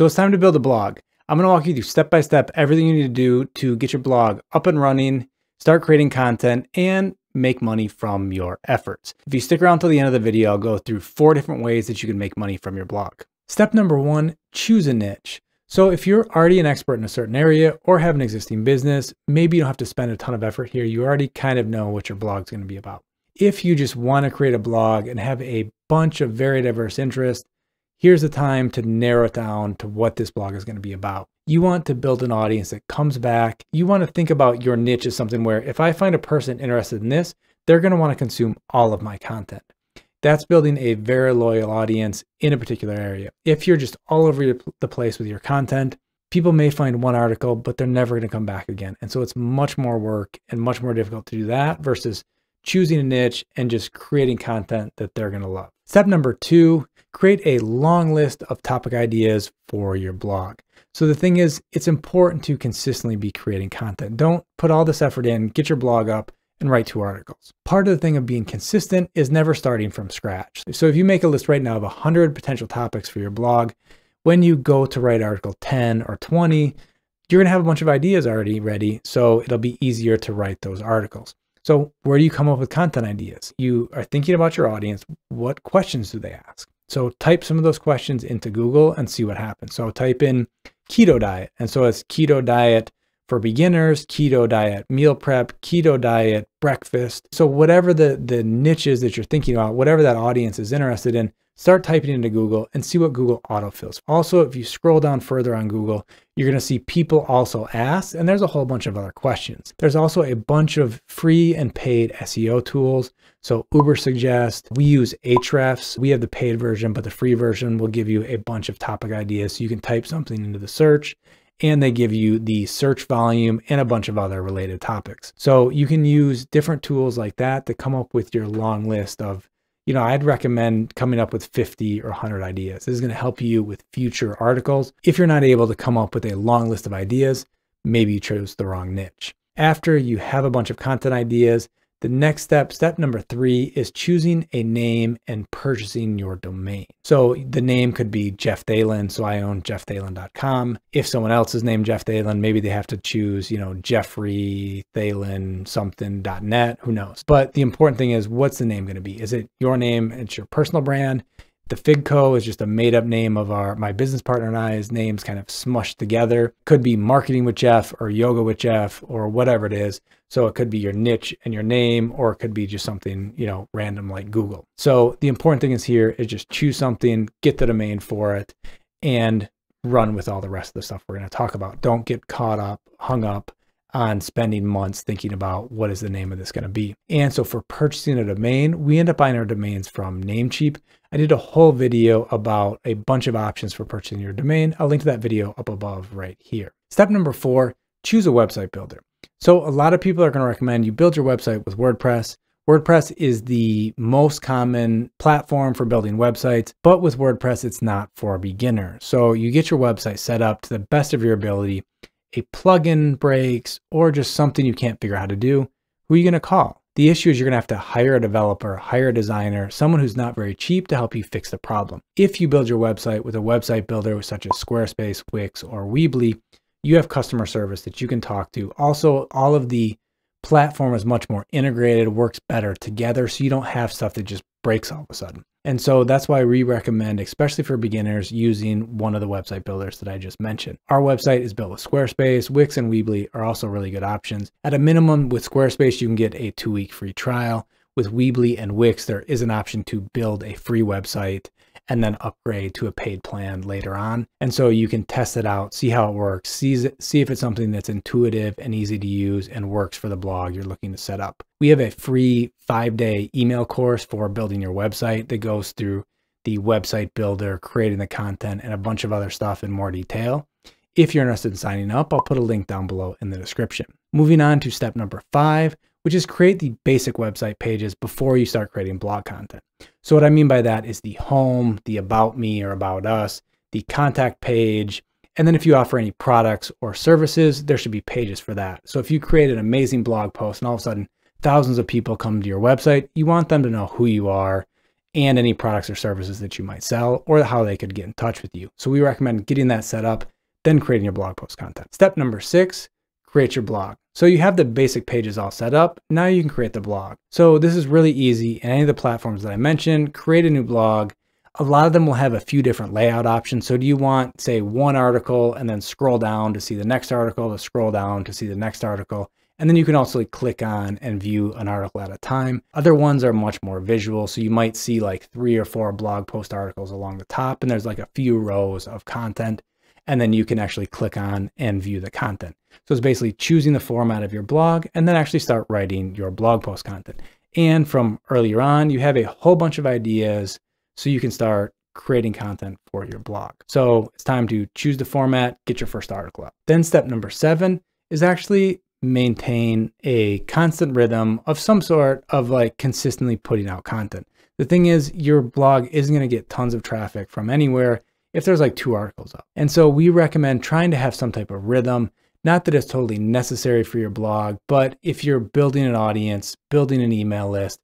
So it's time to build a blog. I'm going to walk you through step by step everything you need to do to get your blog up and running, start creating content, and make money from your efforts. If you stick around till the end of the video, I'll go through four different ways that you can make money from your blog. Step number one, choose a niche. So if you're already an expert in a certain area or have an existing business, maybe you don't have to spend a ton of effort here. You already kind of know what your blog's going to be about. If you just want to create a blog and have a bunch of very diverse interests, here's the time to narrow it down to what this blog is going to be about. You want to build an audience that comes back. You want to think about your niche as something where if I find a person interested in this, they're going to want to consume all of my content. That's building a very loyal audience in a particular area. If you're just all over the place with your content, people may find one article, but they're never going to come back again. And so it's much more work and much more difficult to do that versus choosing a niche and just creating content that they're going to love. Step number two create a long list of topic ideas for your blog. So the thing is, it's important to consistently be creating content. Don't put all this effort in, get your blog up, and write two articles. Part of the thing of being consistent is never starting from scratch. So if you make a list right now of 100 potential topics for your blog, when you go to write article 10 or 20, you're gonna have a bunch of ideas already ready, so it'll be easier to write those articles. So where do you come up with content ideas? You are thinking about your audience. What questions do they ask? So type some of those questions into Google and see what happens. So type in keto diet. And so it's keto diet for beginners, keto diet, meal prep, keto diet, breakfast. So whatever the, the niche is that you're thinking about, whatever that audience is interested in, start typing into Google and see what Google autofills. Also, if you scroll down further on Google, you're going to see people also ask, and there's a whole bunch of other questions. There's also a bunch of free and paid SEO tools. So Uber Suggest, we use Ahrefs. We have the paid version, but the free version will give you a bunch of topic ideas. So you can type something into the search and they give you the search volume and a bunch of other related topics. So you can use different tools like that to come up with your long list of you know, I'd recommend coming up with 50 or 100 ideas. This is going to help you with future articles. If you're not able to come up with a long list of ideas, maybe you chose the wrong niche. After you have a bunch of content ideas, the next step, step number three, is choosing a name and purchasing your domain. So the name could be Jeff Thalen, so I own jeffthalen.com. If someone else is named Jeff Thalen, maybe they have to choose, you know, Jeffrey Thalen something.net, who knows. But the important thing is what's the name going to be? Is it your name? It's your personal brand. The Fig Co is just a made up name of our my business partner and I's names kind of smushed together. Could be marketing with Jeff or yoga with Jeff or whatever it is. So it could be your niche and your name, or it could be just something, you know, random like Google. So the important thing is here is just choose something, get the domain for it, and run with all the rest of the stuff we're going to talk about. Don't get caught up, hung up on spending months thinking about what is the name of this going to be. And so for purchasing a domain, we end up buying our domains from Namecheap. I did a whole video about a bunch of options for purchasing your domain. I'll link to that video up above right here. Step number four, choose a website builder. So a lot of people are going to recommend you build your website with WordPress. WordPress is the most common platform for building websites, but with WordPress, it's not for a beginner. So you get your website set up to the best of your ability a plugin breaks, or just something you can't figure out how to do, who are you going to call? The issue is you're going to have to hire a developer, hire a designer, someone who's not very cheap to help you fix the problem. If you build your website with a website builder such as Squarespace, Wix, or Weebly, you have customer service that you can talk to. Also, all of the platform is much more integrated, works better together, so you don't have stuff that just breaks all of a sudden. And so that's why we recommend, especially for beginners, using one of the website builders that I just mentioned. Our website is built with Squarespace. Wix and Weebly are also really good options. At a minimum, with Squarespace, you can get a two week free trial. With Weebly and Wix, there is an option to build a free website and then upgrade to a paid plan later on. And so you can test it out, see how it works, see, see if it's something that's intuitive and easy to use and works for the blog you're looking to set up. We have a free five day email course for building your website that goes through the website builder, creating the content, and a bunch of other stuff in more detail. If you're interested in signing up, I'll put a link down below in the description. Moving on to step number five, which is create the basic website pages before you start creating blog content. So what I mean by that is the home, the about me or about us, the contact page, and then if you offer any products or services, there should be pages for that. So if you create an amazing blog post and all of a sudden thousands of people come to your website, you want them to know who you are and any products or services that you might sell or how they could get in touch with you. So we recommend getting that set up, then creating your blog post content. Step number six create your blog. So you have the basic pages all set up. Now you can create the blog. So this is really easy. In any of the platforms that I mentioned, create a new blog. A lot of them will have a few different layout options. So do you want, say, one article and then scroll down to see the next article, to scroll down to see the next article. And then you can also click on and view an article at a time. Other ones are much more visual. So you might see like three or four blog post articles along the top, and there's like a few rows of content and then you can actually click on and view the content. So it's basically choosing the format of your blog and then actually start writing your blog post content. And from earlier on, you have a whole bunch of ideas so you can start creating content for your blog. So it's time to choose the format, get your first article up. Then step number seven is actually maintain a constant rhythm of some sort of like consistently putting out content. The thing is your blog isn't going to get tons of traffic from anywhere if there's like two articles up. And so we recommend trying to have some type of rhythm. Not that it's totally necessary for your blog, but if you're building an audience, building an email list,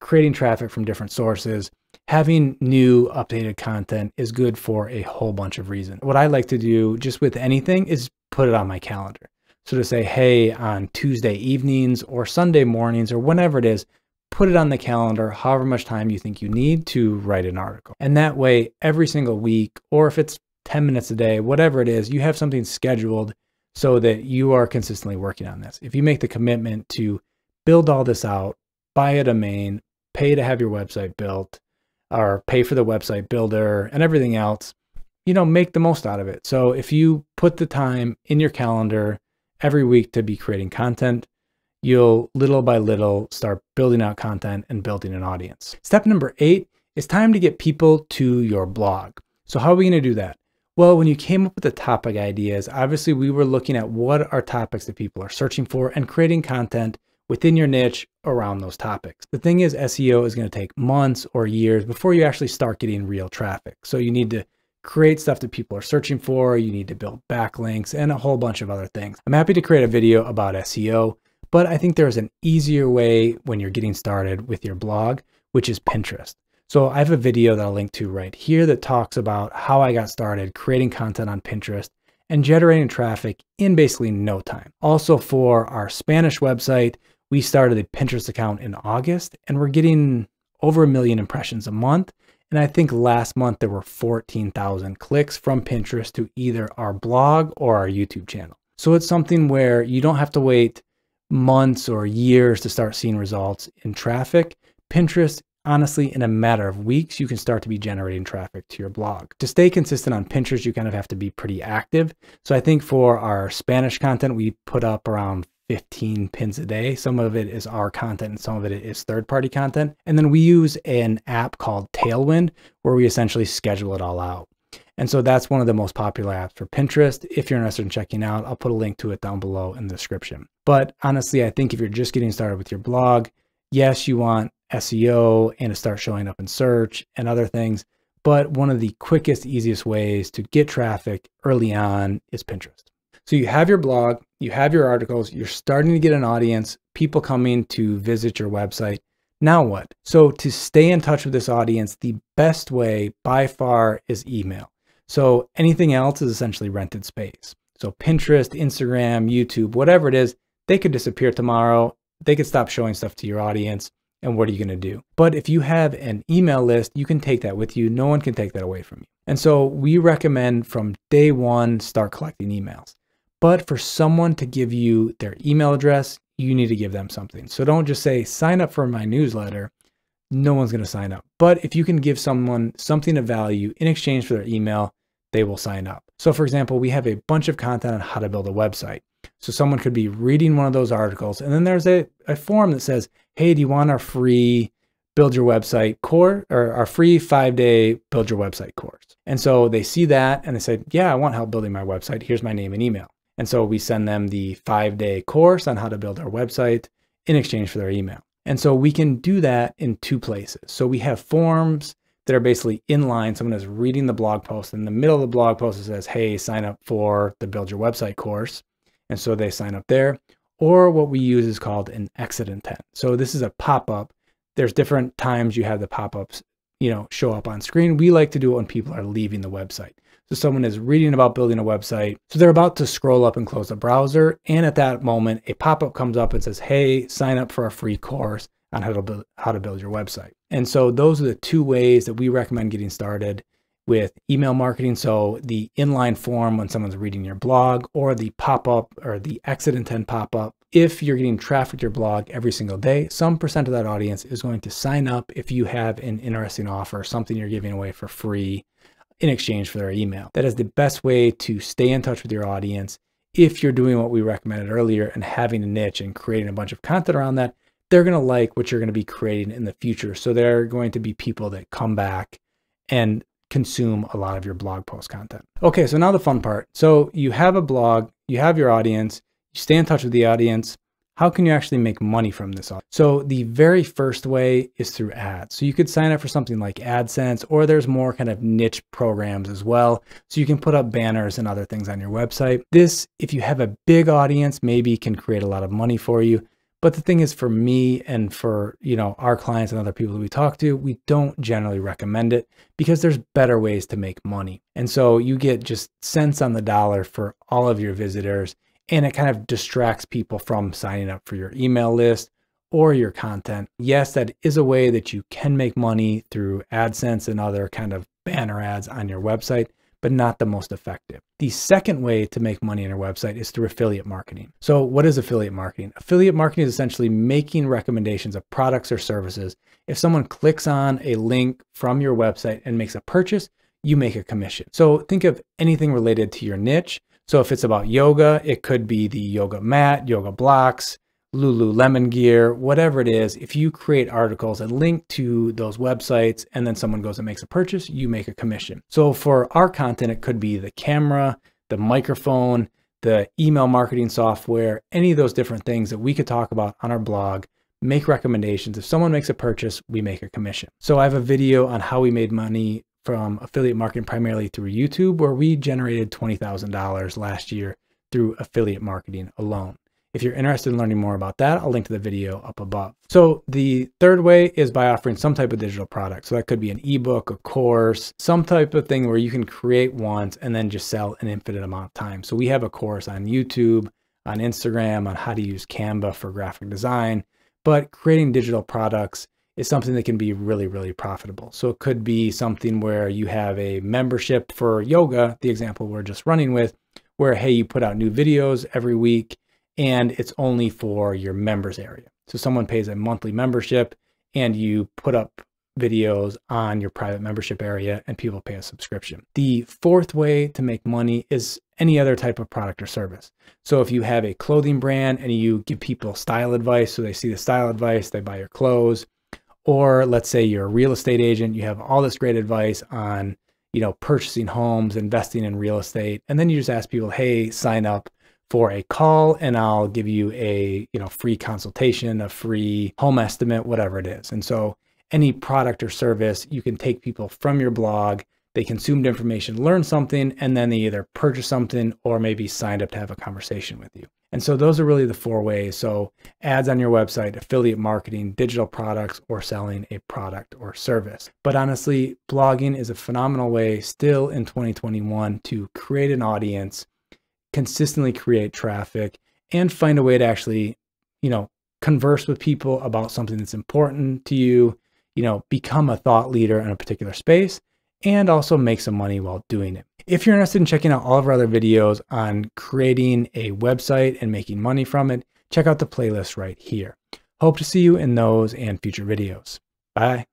creating traffic from different sources, having new updated content is good for a whole bunch of reasons. What I like to do just with anything is put it on my calendar. So to say, hey, on Tuesday evenings or Sunday mornings or whenever it is, put it on the calendar however much time you think you need to write an article. And that way, every single week, or if it's 10 minutes a day, whatever it is, you have something scheduled so that you are consistently working on this. If you make the commitment to build all this out, buy a domain, pay to have your website built, or pay for the website builder and everything else, you know, make the most out of it. So if you put the time in your calendar every week to be creating content, you'll little by little start building out content and building an audience. Step number eight, it's time to get people to your blog. So how are we gonna do that? Well, when you came up with the topic ideas, obviously we were looking at what are topics that people are searching for and creating content within your niche around those topics. The thing is SEO is gonna take months or years before you actually start getting real traffic. So you need to create stuff that people are searching for, you need to build backlinks and a whole bunch of other things. I'm happy to create a video about SEO but I think there's an easier way when you're getting started with your blog, which is Pinterest. So I have a video that I'll link to right here that talks about how I got started creating content on Pinterest and generating traffic in basically no time. Also for our Spanish website, we started a Pinterest account in August and we're getting over a million impressions a month. And I think last month there were 14,000 clicks from Pinterest to either our blog or our YouTube channel. So it's something where you don't have to wait months or years to start seeing results in traffic. Pinterest, honestly, in a matter of weeks, you can start to be generating traffic to your blog. To stay consistent on Pinterest, you kind of have to be pretty active. So I think for our Spanish content, we put up around 15 pins a day. Some of it is our content and some of it is third party content. And then we use an app called Tailwind where we essentially schedule it all out. And so that's one of the most popular apps for Pinterest. If you're interested in checking out, I'll put a link to it down below in the description. But honestly, I think if you're just getting started with your blog, yes, you want SEO and to start showing up in search and other things. But one of the quickest, easiest ways to get traffic early on is Pinterest. So you have your blog, you have your articles, you're starting to get an audience, people coming to visit your website. Now what? So to stay in touch with this audience, the best way by far is email. So anything else is essentially rented space. So Pinterest, Instagram, YouTube, whatever it is, they could disappear tomorrow. They could stop showing stuff to your audience. And what are you going to do? But if you have an email list, you can take that with you. No one can take that away from you. And so we recommend from day one, start collecting emails. But for someone to give you their email address, you need to give them something. So don't just say, sign up for my newsletter. No one's going to sign up. But if you can give someone something of value in exchange for their email, they will sign up. So for example, we have a bunch of content on how to build a website. So someone could be reading one of those articles and then there's a, a form that says, hey, do you want our free build your website course or our free five day build your website course? And so they see that and they say, yeah, I want help building my website. Here's my name and email. And so we send them the five day course on how to build our website in exchange for their email. And so we can do that in two places. So we have forms that are basically in line. Someone is reading the blog post. In the middle of the blog post, it says, hey, sign up for the Build Your Website course. And so they sign up there. Or what we use is called an exit intent. So this is a pop-up. There's different times you have the pop-ups you know, show up on screen. We like to do it when people are leaving the website. So someone is reading about building a website. So they're about to scroll up and close the browser. And at that moment, a pop-up comes up and says, hey, sign up for a free course on how to build, how to build your website. And so those are the two ways that we recommend getting started with email marketing. So the inline form when someone's reading your blog or the pop-up or the exit intent pop-up. If you're getting traffic to your blog every single day, some percent of that audience is going to sign up if you have an interesting offer, something you're giving away for free in exchange for their email. That is the best way to stay in touch with your audience if you're doing what we recommended earlier and having a niche and creating a bunch of content around that they're going to like what you're going to be creating in the future. So they are going to be people that come back and consume a lot of your blog post content. Okay, so now the fun part. So you have a blog, you have your audience, you stay in touch with the audience. How can you actually make money from this? So the very first way is through ads. So you could sign up for something like AdSense or there's more kind of niche programs as well. So you can put up banners and other things on your website. This, if you have a big audience, maybe can create a lot of money for you. But the thing is, for me and for you know our clients and other people that we talk to, we don't generally recommend it because there's better ways to make money. And so you get just cents on the dollar for all of your visitors, and it kind of distracts people from signing up for your email list or your content. Yes, that is a way that you can make money through AdSense and other kind of banner ads on your website, but not the most effective. The second way to make money on your website is through affiliate marketing. So what is affiliate marketing? Affiliate marketing is essentially making recommendations of products or services. If someone clicks on a link from your website and makes a purchase, you make a commission. So think of anything related to your niche. So if it's about yoga, it could be the yoga mat, yoga blocks, Lululemon gear, whatever it is, if you create articles and link to those websites and then someone goes and makes a purchase, you make a commission. So for our content, it could be the camera, the microphone, the email marketing software, any of those different things that we could talk about on our blog, make recommendations. If someone makes a purchase, we make a commission. So I have a video on how we made money from affiliate marketing primarily through YouTube, where we generated $20,000 last year through affiliate marketing alone. If you're interested in learning more about that, I'll link to the video up above. So the third way is by offering some type of digital product. So that could be an ebook, a course, some type of thing where you can create once and then just sell an infinite amount of time. So we have a course on YouTube, on Instagram, on how to use Canva for graphic design, but creating digital products is something that can be really, really profitable. So it could be something where you have a membership for yoga, the example we're just running with, where, hey, you put out new videos every week and it's only for your members area. So someone pays a monthly membership and you put up videos on your private membership area and people pay a subscription. The fourth way to make money is any other type of product or service. So if you have a clothing brand and you give people style advice, so they see the style advice, they buy your clothes, or let's say you're a real estate agent, you have all this great advice on, you know, purchasing homes, investing in real estate, and then you just ask people, "Hey, sign up for a call and I'll give you a, you know, free consultation, a free home estimate, whatever it is. And so any product or service, you can take people from your blog, they consumed information, learned something, and then they either purchase something or maybe signed up to have a conversation with you. And so those are really the four ways. So ads on your website, affiliate marketing, digital products, or selling a product or service. But honestly, blogging is a phenomenal way still in 2021 to create an audience consistently create traffic and find a way to actually, you know, converse with people about something that's important to you, you know, become a thought leader in a particular space and also make some money while doing it. If you're interested in checking out all of our other videos on creating a website and making money from it, check out the playlist right here. Hope to see you in those and future videos. Bye.